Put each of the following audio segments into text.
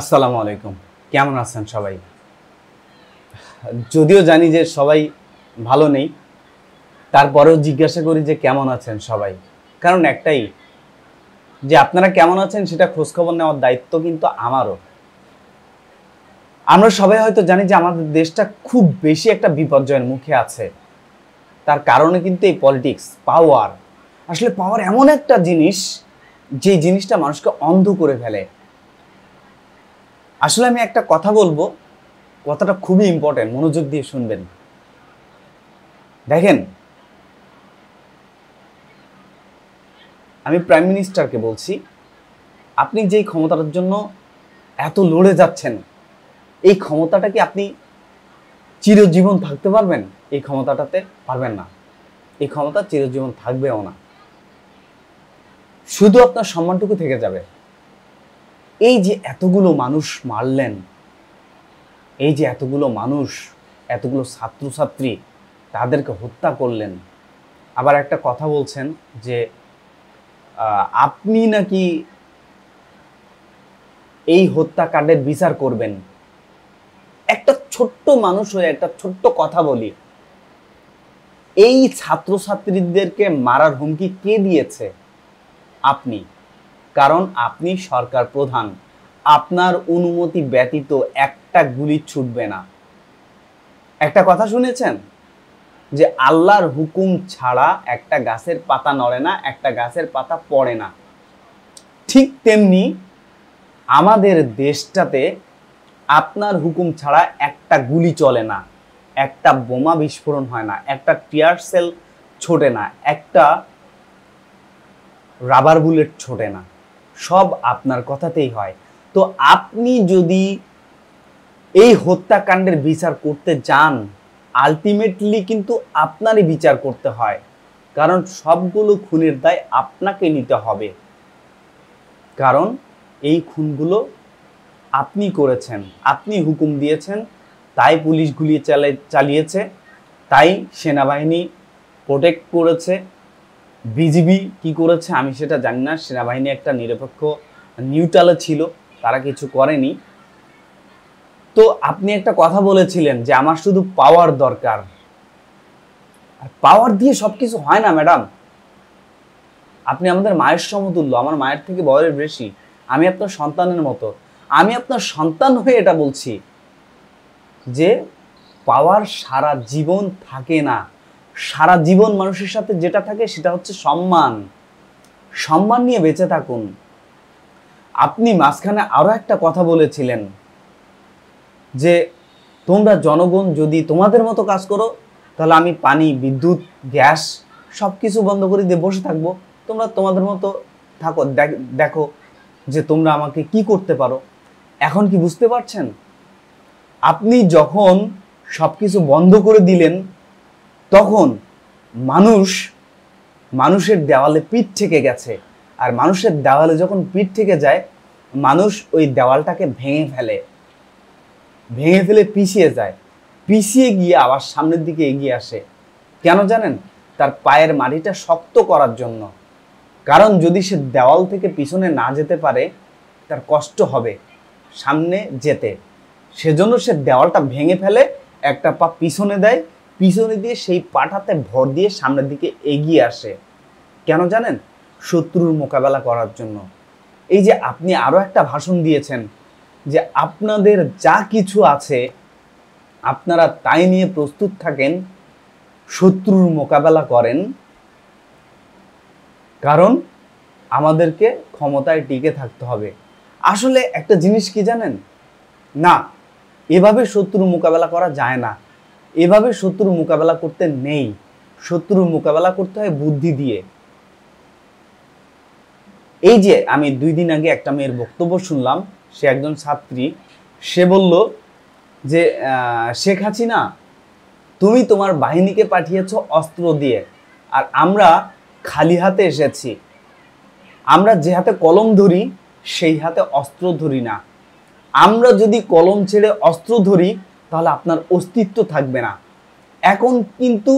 আসসালামু আলাইকুম কেমন আছেন সবাই যদিও জানি যে সবাই ভালো নেই তারপরেও জিজ্ঞাসা করি যে কেমন আছেন সবাই কারণ একটাই যে আপনারা কেমন আছেন সেটা খোঁজখবর নেওয়ার দায়িত্ব কিন্তু আমারও আমরা সবাই হয়তো জানি যে আমাদের দেশটা খুব বেশি একটা বিপর্যয়ের মুখে আছে তার কারণে কিন্তু এই পলিটিক্স পাওয়ার আসলে পাওয়ার এমন একটা জিনিস যে জিনিসটা মানুষকে অন্ধ করে ফেলে আসলে আমি একটা কথা বলবো কথাটা খুবই ইম্পর্টেন্ট মনোযোগ দিয়ে শুনবেন দেখেন আমি প্রাইম মিনিস্টারকে বলছি আপনি যেই ক্ষমতাটার জন্য এত লড়ে যাচ্ছেন এই ক্ষমতাটা কি আপনি চিরজীবন থাকতে পারবেন এই ক্ষমতাটাতে পারবেন না এই ক্ষমতা চিরজীবন থাকবেও না শুধু আপনার সম্মানটুকু থেকে যাবে এই যে এতগুলো মানুষ মারলেন এই যে এতগুলো মানুষ এতগুলো ছাত্রছাত্রী তাদেরকে হত্যা করলেন আবার একটা কথা বলছেন যে আপনি নাকি এই হত্যাকাণ্ডের বিচার করবেন একটা ছোট্ট মানুষ হয়ে একটা ছোট্ট কথা বলি এই ছাত্রছাত্রীদেরকে মারার হুমকি কে দিয়েছে আপনি কারণ আপনি সরকার প্রধান আপনার অনুমতি ব্যতীত একটা গুলি ছুটবে না একটা কথা শুনেছেন যে আল্লাহর হুকুম ছাড়া একটা গাছের পাতা নড়ে না একটা গাছের পাতা পড়ে না ঠিক তেমনি আমাদের দেশটাতে আপনার হুকুম ছাড়া একটা গুলি চলে না একটা বোমা বিস্ফোরণ হয় না একটা টিয়ার সেল ছোটে না একটা রাবার বুলেট ছোটে না সব আপনার কথাতেই হয় তো আপনি যদি এই হত্যাকাণ্ডের বিচার করতে চান আলটিমেটলি কিন্তু আপনারই বিচার করতে হয় কারণ সবগুলো খুনের দায় আপনাকে নিতে হবে কারণ এই খুনগুলো আপনি করেছেন আপনি হুকুম দিয়েছেন তাই পুলিশ গুলি চালিয়েছে তাই সেনাবাহিনী প্রোটেক্ট করেছে বিজিবি কি করেছে আমি সেটা জানি না সেনাবাহিনী একটা নিরপেক্ষ নিউট্রালে ছিল তারা কিছু করেনি তো আপনি একটা কথা বলেছিলেন যে আমার শুধু পাওয়ার দরকার পাওয়ার দিয়ে সব কিছু হয় না ম্যাডাম আপনি আমাদের মায়ের সমতুল্য আমার মায়ের থেকে বয়স বেশি আমি আপনার সন্তানের মতো আমি আপনার সন্তান হয়ে এটা বলছি যে পাওয়ার সারা জীবন থাকে না সারা জীবন মানুষের সাথে যেটা থাকে সেটা হচ্ছে সম্মান সম্মান নিয়ে বেঁচে থাকুন আপনি মাঝখানে আরও একটা কথা বলেছিলেন যে তোমরা জনগণ যদি তোমাদের মতো কাজ করো তাহলে আমি পানি বিদ্যুৎ গ্যাস সব কিছু বন্ধ করে দিয়ে বসে থাকবো তোমরা তোমাদের মতো থাকো দেখো যে তোমরা আমাকে কি করতে পারো এখন কি বুঝতে পারছেন আপনি যখন সব কিছু বন্ধ করে দিলেন তখন মানুষ মানুষের দেওয়ালে পিঠ থেকে গেছে আর মানুষের দেওয়ালে যখন পিঠ থেকে যায় মানুষ ওই দেওয়ালটাকে ভেঙে ফেলে ভেঙে ফেলে পিছিয়ে যায় পিছিয়ে গিয়ে আবার সামনের দিকে এগিয়ে আসে কেন জানেন তার পায়ের মাটিটা শক্ত করার জন্য কারণ যদি সে দেওয়াল থেকে পিছনে না যেতে পারে তার কষ্ট হবে সামনে যেতে সেজন্য সে দেওয়ালটা ভেঙে ফেলে একটা পা পিছনে দেয় পিছনে দিয়ে সেই পাঠাতে ভর দিয়ে সামনের দিকে এগিয়ে আসে কেন জানেন শত্রুর মোকাবেলা করার জন্য এই যে আপনি আরও একটা ভাষণ দিয়েছেন যে আপনাদের যা কিছু আছে আপনারা তাই নিয়ে প্রস্তুত থাকেন শত্রুর মোকাবেলা করেন কারণ আমাদেরকে ক্ষমতায় টিকে থাকতে হবে আসলে একটা জিনিস কি জানেন না এভাবে শত্রুর মোকাবেলা করা যায় না এভাবে শত্রুর মোকাবেলা করতে নেই শত্রুর মোকাবেলা করতে হয় বুদ্ধি দিয়ে এই যে আমি দুই দিন আগে একটা মেয়ের বক্তব্য শুনলাম সে একজন ছাত্রী সে বলল যে শেখ হাসিনা তুমি তোমার বাহিনীকে পাঠিয়েছ অস্ত্র দিয়ে আর আমরা খালি হাতে এসেছি আমরা যে হাতে কলম ধরি সেই হাতে অস্ত্র ধরি না আমরা যদি কলম ছেড়ে অস্ত্র ধরি তাহলে আপনার অস্তিত্ব থাকবে না এখন কিন্তু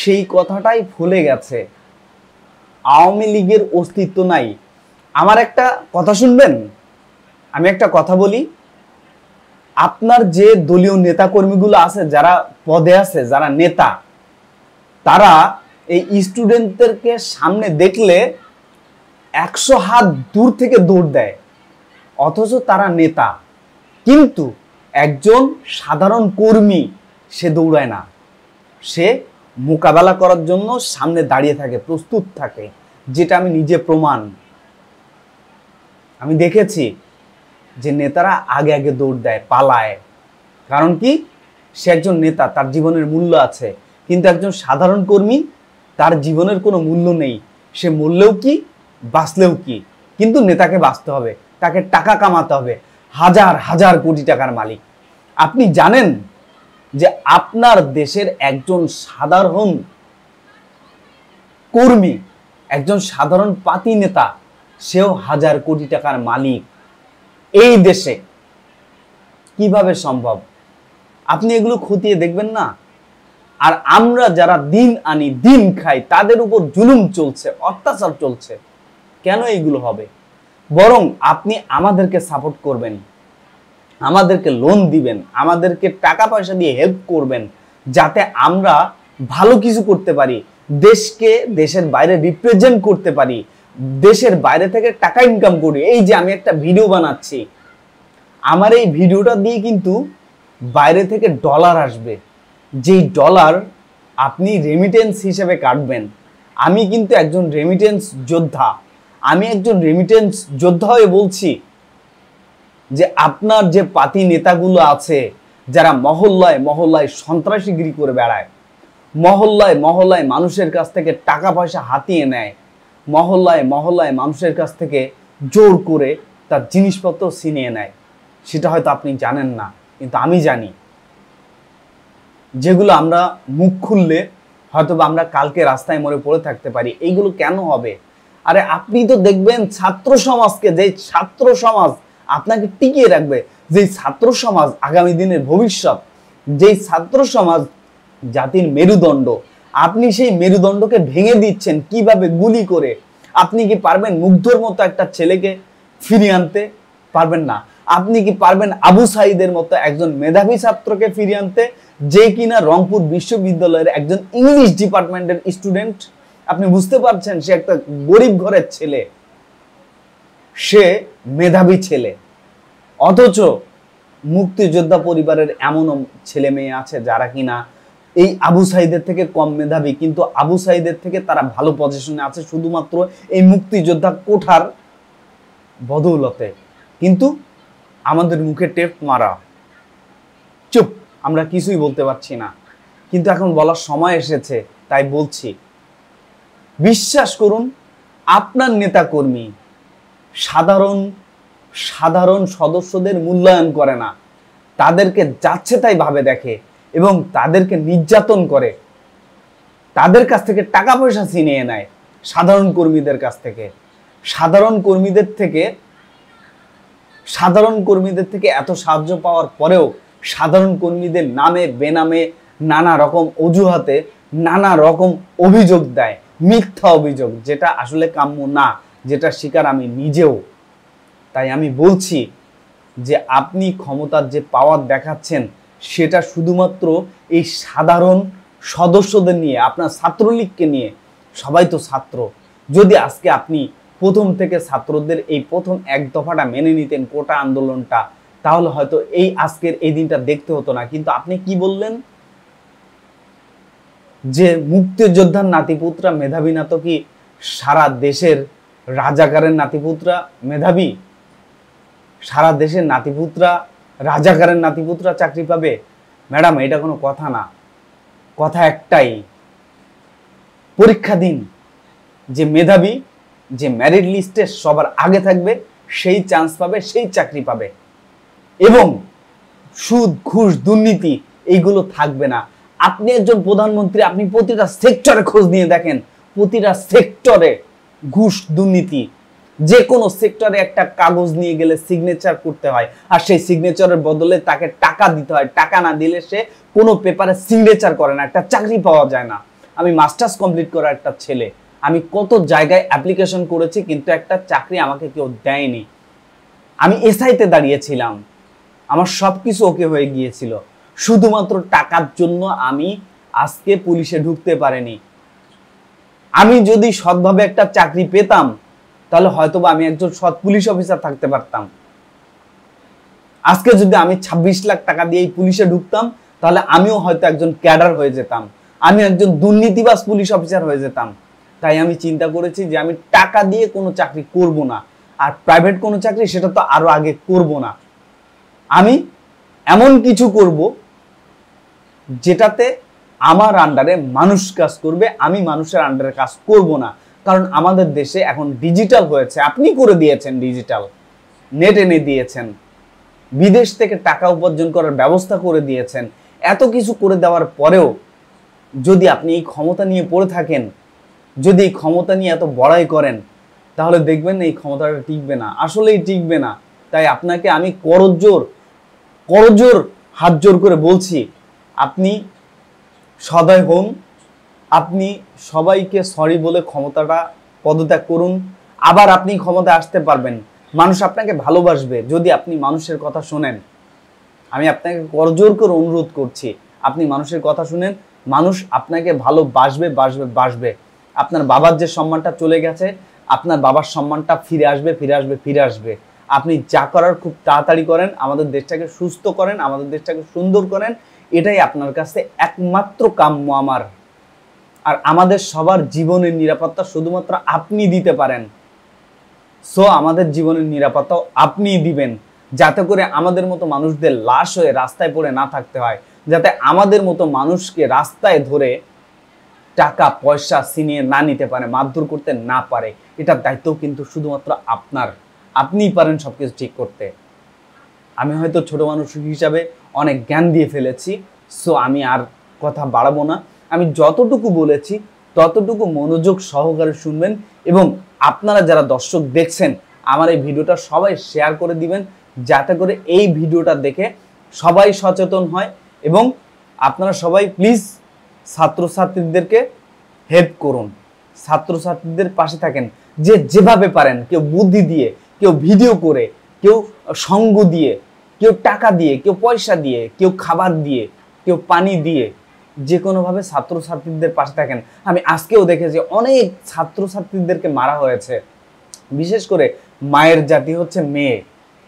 সেই কথাটাই ভুলে গেছে আওয়ামী লীগের অস্তিত্ব নাই আমার একটা কথা শুনবেন আমি একটা কথা বলি আপনার যে দলীয় নেতাকর্মীগুলো আছে যারা পদে আছে যারা নেতা তারা এই স্টুডেন্টদেরকে সামনে দেখলে একশো হাত দূর থেকে দৌড় দেয় অথচ তারা নেতা কিন্তু একজন সাধারণ কর্মী সে দৌড়ায় না সে মোকাবেলা করার জন্য সামনে দাঁড়িয়ে থাকে প্রস্তুত থাকে যেটা আমি নিজে প্রমাণ আমি দেখেছি যে নেতারা আগে আগে দৌড় দেয় পালায় কারণ কি সে একজন নেতা তার জীবনের মূল্য আছে কিন্তু একজন সাধারণ কর্মী তার জীবনের কোনো মূল্য নেই সে মূল্যেও কি বাঁচলেও কি কিন্তু নেতাকে বাঁচতে হবে তাকে টাকা কামাতে হবে হাজার হাজার কোটি টাকার মালিক আপনি জানেন যে আপনার দেশের একজন সাধারণ কর্মী একজন সাধারণ পাতি নেতা সেও হাজার কোটি টাকার মালিক এই দেশে কিভাবে সম্ভব আপনি এগুলো খতিয়ে দেখবেন না আর আমরা যারা দিন আনি দিন খাই তাদের উপর জুলুম চলছে অত্যাচার চলছে কেন এইগুলো হবে বরং আপনি আমাদেরকে সাপোর্ট করবেন আমাদেরকে লোন দিবেন আমাদেরকে টাকা পয়সা দিয়ে হেল্প করবেন যাতে আমরা ভালো কিছু করতে পারি দেশকে দেশের বাইরে রিপ্রেজেন্ট করতে পারি দেশের বাইরে থেকে টাকা ইনকাম করি এই যে আমি একটা ভিডিও বানাচ্ছি আমার এই ভিডিওটা দিয়ে কিন্তু বাইরে থেকে ডলার আসবে যেই ডলার আপনি রেমিটেন্স হিসেবে কাটবেন আমি কিন্তু একজন রেমিটেন্স যোদ্ধা আমি একজন রেমিটেন্স যোদ্ধা হয়ে বলছি যে আপনার যে পাতি নেতাগুলো আছে যারা মহল্লায় মহল্লায় সন্ত্রাসীগিরি করে বেড়ায় মহল্লায় মহল্লায় মানুষের কাছ থেকে টাকা পয়সা হাতিয়ে নেয় মহল্লায় মহল্লায় মানুষের কাছ থেকে জোর করে তার জিনিসপত্র ছিনিয়ে নেয় সেটা হয়তো আপনি জানেন না কিন্তু আমি জানি যেগুলো আমরা মুখ খুললে হয়তো আমরা কালকে রাস্তায় মরে পড়ে থাকতে পারি এইগুলো কেন হবে আরে আপনি তো দেখবেন ছাত্র সমাজকে যে ছাত্র সমাজ আপনাকে টিকিয়ে রাখবে যেই ছাত্র সমাজ আগামী দিনের ভবিষ্যৎ যেই ছাত্র সমাজ জাতির মেরুদণ্ড আপনি সেই মেরুদণ্ডকে ভেঙে দিচ্ছেন কিভাবে গুলি করে আপনি কি পারবেন মুগ্ধর মতো একটা ছেলেকে ফিরিয়ে আনতে পারবেন না আপনি কি পারবেন আবু সাইদের মতো একজন মেধাবী ছাত্রকে ফিরিয়ে আনতে যে কিনা রংপুর বিশ্ববিদ্যালয়ের একজন ইংলিশ ডিপার্টমেন্টের স্টুডেন্ট আপনি বুঝতে পারছেন সে একটা গরিব ঘরের ছেলে সে মেধাবী ছেলে অথচ মুক্তিযোদ্ধা পরিবারের এমনও ছেলে মেয়ে আছে যারা কিনা এই আবু সাইদের থেকে কম মেধাবী কিন্তু আবু সাইদের থেকে তারা ভালো পজিশনে আছে শুধুমাত্র এই মুক্তিযোদ্ধা কোঠার বদৌলতে কিন্তু আমাদের মুখে টেপ মারা চুপ আমরা কিছুই বলতে পারছি না কিন্তু এখন বলার সময় এসেছে তাই বলছি বিশ্বাস করুন আপনার নেতাকর্মী সাধারণ সাধারণ সদস্যদের মূল্যায়ন করে না তাদেরকে যাচ্ছে তাই ভাবে দেখে এবং তাদেরকে নির্যাতন করে তাদের কাছ থেকে টাকা পয়সা ছিনিয়ে নেয় সাধারণ কর্মীদের কাছ থেকে সাধারণ কর্মীদের থেকে সাধারণ কর্মীদের থেকে এত সাহায্য পাওয়ার পরেও সাধারণ কর্মীদের নামে বেনামে নানা রকম অজুহাতে নানা রকম অভিযোগ দেয় মিথ্যা অভিযোগ যেটা আসলে কাম্য না যেটা শিকার আমি নিজেও তাই আমি বলছি যে আপনি ক্ষমতার যে পাওয়ার দেখাচ্ছেন সেটা শুধুমাত্র এই সাধারণ সদস্যদের নিয়ে আপনার ছাত্রলীগকে নিয়ে সবাই তো ছাত্র যদি আজকে আপনি প্রথম থেকে ছাত্রদের এই প্রথম এক দফাটা মেনে নিতেন কোটা আন্দোলনটা তাহলে হয়তো এই আজকের এই দিনটা দেখতে হতো না কিন্তু আপনি কি বললেন যে মুক্তিযোদ্ধার নাতিপুত্রা মেধাবী না তো কি সারা দেশের রাজাকারের নাতিপুত্রা মেধাবী সারা দেশের নাতিপুত্রা রাজাকারের নাতিপুত্রা চাকরি পাবে ম্যাডাম এটা কোনো কথা না কথা একটাই পরীক্ষা দিন যে মেধাবী যে ম্যারিড লিস্টে সবার আগে থাকবে সেই চান্স পাবে সেই চাকরি পাবে এবং সুদ ঘুষ দুর্নীতি এইগুলো থাকবে না আপনি একজন প্রধানমন্ত্রী আপনি প্রতিটা সেক্টরে খোঁজ নিয়ে দেখেন প্রতিটা সেক্টরে ঘুষ দুর্নীতি যে কোনো সেক্টরে একটা কাগজ নিয়ে গেলে সিগনেচার করতে হয় আর সেই সিগনেচারের বদলে তাকে টাকা দিতে হয় টাকা না দিলে সে কোনো পেপারে সিগনেচার করে না একটা চাকরি পাওয়া যায় না আমি মাস্টার্স কমপ্লিট করা একটা ছেলে আমি কত জায়গায় অ্যাপ্লিকেশন করেছি কিন্তু একটা চাকরি আমাকে কেউ দেয়নি আমি এসআইতে দাঁড়িয়েছিলাম আমার সব কিছু ওকে হয়ে গিয়েছিল শুধুমাত্র টাকার জন্য আমি আজকে পুলিশে ঢুকতে পারিনি আমি যদি সৎভাবে একটা চাকরি পেতাম তাহলে হয়তোবা আমি একজন সৎ পুলিশ অফিসার থাকতে পারতাম আজকে যদি আমি ২৬ লাখ টাকা দিয়ে পুলিশে ঢুকতাম তাহলে আমিও হয়তো একজন ক্যাডার হয়ে যেতাম আমি একজন দুর্নীতিবাস পুলিশ অফিসার হয়ে যেতাম তাই আমি চিন্তা করেছি যে আমি টাকা দিয়ে কোনো চাকরি করব না আর প্রাইভেট কোনো চাকরি সেটা তো আরও আগে করব না আমি এমন কিছু করব যেটাতে আমার আন্ডারে মানুষ কাজ করবে আমি মানুষের আন্ডারে কাজ করব না কারণ আমাদের দেশে এখন ডিজিটাল হয়েছে আপনি করে দিয়েছেন ডিজিটাল নেট এনে দিয়েছেন বিদেশ থেকে টাকা উপার্জন করার ব্যবস্থা করে দিয়েছেন এত কিছু করে দেওয়ার পরেও যদি আপনি এই ক্ষমতা নিয়ে পড়ে থাকেন যদি এই ক্ষমতা নিয়ে এত বড়াই করেন তাহলে দেখবেন এই ক্ষমতাটা টিকবে না আসলেই টিকবে না তাই আপনাকে আমি করজোর করজোর হাত জোর করে বলছি আপনি সদয় হন আপনি সবাইকে সরি বলে ক্ষমতাটা পদত্যাগ করুন আবার আপনি ক্ষমতায় আসতে পারবেন মানুষ আপনাকে ভালোবাসবে যদি আপনি মানুষের কথা শোনেন আমি আপনাকে করজোর করে অনুরোধ করছি আপনি মানুষের কথা শুনেন মানুষ আপনাকে ভালোবাসবে বাসবে বাসবে আপনার বাবার যে সম্মানটা চলে গেছে আপনার বাবার সম্মানটা ফিরে আসবে ফিরে আসবে ফিরে আসবে আপনি যা করার খুব তাড়াতাড়ি করেন আমাদের দেশটাকে সুস্থ করেন আমাদের দেশটাকে সুন্দর করেন এটাই আপনার কাছে একমাত্র কাম্য আমার আর আমাদের সবার জীবনের নিরাপত্তা শুধুমাত্র আপনি দিতে পারেন সো আমাদের জীবনের নিরাপত্তাও আপনিই দিবেন যাতে করে আমাদের মতো মানুষদের লাশ হয়ে রাস্তায় পড়ে না থাকতে হয় যাতে আমাদের মতো মানুষকে রাস্তায় ধরে টাকা পয়সা ছিনিয়ে না নিতে পারে মারধর করতে না পারে এটার দায়িত্ব কিন্তু শুধুমাত্র আপনার আপনিই পারেন সব কিছু ঠিক করতে আমি হয়তো ছোট মানুষ হিসাবে অনেক জ্ঞান দিয়ে ফেলেছি সো আমি আর কথা বাড়াবো না আমি যতটুকু বলেছি ততটুকু মনোযোগ সহকারে শুনবেন এবং আপনারা যারা দর্শক দেখছেন আমার এই ভিডিওটা সবাই শেয়ার করে দিবেন যাতে করে এই ভিডিওটা দেখে সবাই সচেতন হয় এবং আপনারা সবাই প্লিজ ছাত্রছাত্রীদেরকে হেল্প করুন ছাত্রছাত্রীদের পাশে থাকেন যে যেভাবে পারেন কেউ বুদ্ধি দিয়ে কেউ ভিডিও করে কেউ সঙ্গ দিয়ে কেউ টাকা দিয়ে কেউ পয়সা দিয়ে কেউ খাবার দিয়ে কেউ পানি দিয়ে যে কোনোভাবে ছাত্রছাত্রীদের পাশে থাকেন আমি আজকেও দেখেছি অনেক ছাত্রছাত্রীদেরকে মারা হয়েছে বিশেষ করে মায়ের জাতি হচ্ছে মেয়ে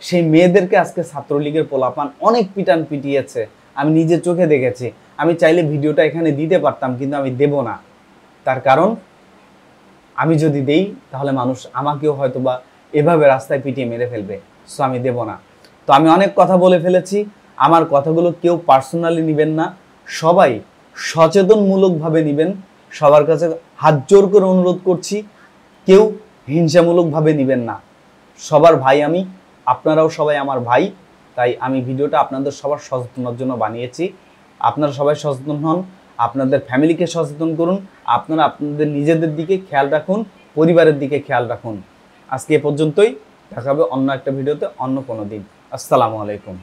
সেই মেয়েদেরকে আজকে ছাত্রলীগের পোলাপান অনেক পিটান পিটিয়েছে আমি নিজে চোখে দেখেছি আমি চাইলে ভিডিওটা এখানে দিতে পারতাম কিন্তু আমি দেব না তার কারণ আমি যদি দেই তাহলে মানুষ আমাকেও হয়তো বা এভাবে রাস্তায় পিটিয়ে মেরে ফেলবে সো আমি দেব না তো আমি অনেক কথা বলে ফেলেছি আমার কথাগুলো কেউ পার্সোনালি নেবেন না সবাই সচেতনমূলকভাবে নেবেন সবার কাছে হাত জোর করে অনুরোধ করছি কেউ হিংসামূলকভাবে নেবেন না সবার ভাই আমি আপনারাও সবাই আমার ভাই তাই আমি ভিডিওটা আপনাদের সবার সচেতনার জন্য বানিয়েছি আপনারা সবাই সচেতন হন আপনাদের ফ্যামিলিকে সচেতন করুন আপনারা আপনাদের নিজেদের দিকে খেয়াল রাখুন পরিবারের দিকে খেয়াল রাখুন আজকে এ পর্যন্তই দেখা হবে অন্য একটা ভিডিওতে অন্য কোনো দিন আসসালামু আলাইকুম